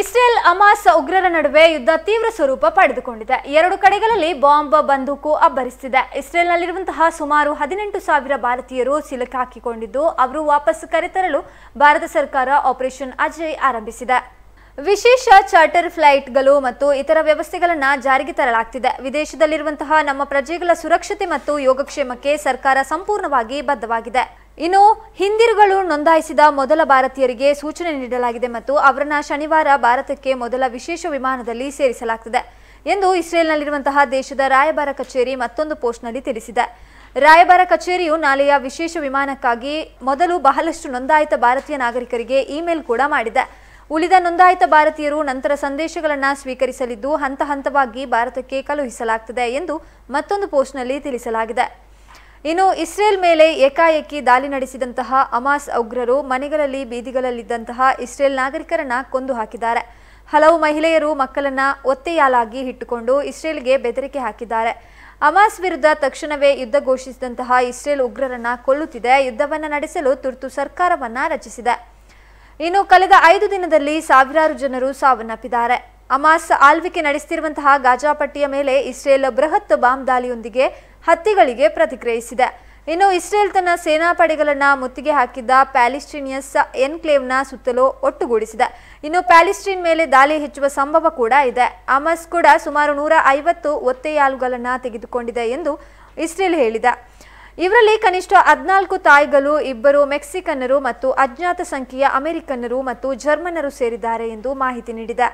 Israel Hamas ಉಗ್ರರ ನಡುವೆ ಯುದ್ಧ ತೀವ್ರ ಸ್ವರೂಪ ಪಡೆದುಕೊಂಡಿದೆ ಎರಡು ಕಡೆಗಳಲ್ಲಿ ಬಾಂಬ್ ಬಂದೂಕು ಅಬ್ಬರಿಸಿದೆ ಇಸ್ರೇಲ್ನಲ್ಲಿರುವಂತಹ ಸುಮಾರು ಹದಿನೆಂಟು ಸಾವಿರ ಭಾರತೀಯರು ಸಿಲುಕಾಕಿಕೊಂಡಿದ್ದು ಅವರು ವಾಪಸ್ ಕರೆತರಲು ಭಾರತ ಸರ್ಕಾರ ಆಪರೇಷನ್ ಅಜಯ್ ಆರಂಭಿಸಿದೆ ವಿಶೇಷ ಚಾರ್ಟರ್ ಫ್ಲೈಟ್ಗಳು ಮತ್ತು ಇತರ ವ್ಯವಸ್ಥೆಗಳನ್ನು ಜಾರಿಗೆ ತರಲಾಗ್ತಿದೆ ವಿದೇಶದಲ್ಲಿರುವಂತಹ ನಮ್ಮ ಪ್ರಜೆಗಳ ಸುರಕ್ಷತೆ ಮತ್ತು ಯೋಗಕ್ಷೇಮಕ್ಕೆ ಸರ್ಕಾರ ಸಂಪೂರ್ಣವಾಗಿ ಬದ್ಧವಾಗಿದೆ ಇನ್ನು ಹಿಂದಿರುಗಳು ನೋಂದಾಯಿಸಿದ ಮೊದಲ ಭಾರತೀಯರಿಗೆ ಸೂಚನೆ ನೀಡಲಾಗಿದೆ ಮತ್ತು ಅವರನ್ನ ಶನಿವಾರ ಭಾರತಕ್ಕೆ ಮೊದಲ ವಿಶೇಷ ವಿಮಾನದಲ್ಲಿ ಸೇರಿಸಲಾಗ್ತಿದೆ ಎಂದು ಇಸ್ರೇಲ್ನಲ್ಲಿರುವಂತಹ ದೇಶದ ರಾಯಭಾರ ಕಚೇರಿ ಮತ್ತೊಂದು ಪೋಸ್ಟ್ನಲ್ಲಿ ತಿಳಿಸಿದೆ ರಾಯಭಾರ ಕಚೇರಿಯು ನಾಳೆಯ ವಿಶೇಷ ವಿಮಾನಕ್ಕಾಗಿ ಮೊದಲು ಬಹಳಷ್ಟು ನೋಂದಾಯಿತ ಭಾರತೀಯ ನಾಗರಿಕರಿಗೆ ಇಮೇಲ್ ಕೂಡ ಮಾಡಿದೆ ಉಳಿದ ನೋಂದಾಯಿತ ಭಾರತೀಯರು ನಂತರ ಸಂದೇಶಗಳನ್ನು ಸ್ವೀಕರಿಸಲಿದ್ದು ಹಂತ ಹಂತವಾಗಿ ಭಾರತಕ್ಕೆ ಕಳುಹಿಸಲಾಗುತ್ತದೆ ಎಂದು ಮತ್ತೊಂದು ಪೋಸ್ಟ್ನಲ್ಲಿ ತಿಳಿಸಲಾಗಿದೆ ಇನ್ನು ಇಸ್ರೇಲ್ ಮೇಲೆ ಏಕಾಏಕಿ ದಾಳಿ ನಡೆಸಿದಂತಹ ಅಮಾಸ್ ಉಗ್ರರು ಮನೆಗಳಲ್ಲಿ ಬೀದಿಗಳಲ್ಲಿದ್ದಂತಹ ಇಸ್ರೇಲ್ ನಾಗರಿಕರನ್ನ ಕೊಂದು ಹಾಕಿದ್ದಾರೆ ಹಲವು ಮಹಿಳೆಯರು ಮಕ್ಕಳನ್ನ ಒತ್ತೆಯಾಲಾಗಿ ಇಟ್ಟುಕೊಂಡು ಇಸ್ರೇಲ್ಗೆ ಬೆದರಿಕೆ ಹಾಕಿದ್ದಾರೆ ಅಮಾಸ್ ವಿರುದ್ಧ ತಕ್ಷಣವೇ ಯುದ್ಧ ಘೋಷಿಸಿದಂತಹ ಇಸ್ರೇಲ್ ಉಗ್ರರನ್ನ ಕೊಲ್ಲುತ್ತಿದೆ ಯುದ್ಧವನ್ನ ನಡೆಸಲು ತುರ್ತು ಸರ್ಕಾರವನ್ನ ರಚಿಸಿದೆ ಇನ್ನು ಕಳೆದ ಐದು ದಿನದಲ್ಲಿ ಸಾವಿರಾರು ಜನರು ಸಾವನ್ನಪ್ಪಿದ್ದಾರೆ ಅಮಾಸ್ ಆಳ್ವಿಕೆ ನಡೆಸುತ್ತಿರುವಂತಹ ಗಾಜಾಪಟ್ಟಿಯ ಮೇಲೆ ಇಸ್ರೇಲ್ ಬೃಹತ್ ಬಾಂಬ್ ದಾಳಿಯೊಂದಿಗೆ ಹತ್ಯೆಗಳಿಗೆ ಪ್ರತಿಕ್ರಿಯಿಸಿದೆ ಇನ್ನು ಇಸ್ರೇಲ್ ತನ್ನ ಸೇನಾಪಡೆಗಳನ್ನು ಮುತ್ತಿಗೆ ಹಾಕಿದ್ದ ಪ್ಯಾಲಿಸ್ಟೀನಿಯಸ್ ಎನ್ಕ್ಲೇವ್ನ ಸುತ್ತಲೂ ಒಟ್ಟುಗೂಡಿಸಿದೆ ಇನ್ನು ಪ್ಯಾಲಿಸ್ಟೀನ್ ಮೇಲೆ ದಾಳಿ ಹೆಚ್ಚುವ ಸಂಭವ ಕೂಡ ಇದೆ ಅಮಸ್ ಕೂಡ ಸುಮಾರು ನೂರ ಐವತ್ತು ಒತ್ತೆಯಾಲುಗಳನ್ನು ತೆಗೆದುಕೊಂಡಿದೆ ಎಂದು ಇಸ್ರೇಲ್ ಹೇಳಿದೆ ಇವರಲ್ಲಿ ಕನಿಷ್ಠ ಹದಿನಾಲ್ಕು ತಾಯಿಗಳು ಇಬ್ಬರು ಮೆಕ್ಸಿಕನ್ನರು ಮತ್ತು ಅಜ್ಞಾತ ಸಂಖ್ಯೆಯ ಅಮೆರಿಕನ್ನರು ಮತ್ತು ಜರ್ಮನ್ನರು ಸೇರಿದ್ದಾರೆ ಎಂದು ಮಾಹಿತಿ ನೀಡಿದೆ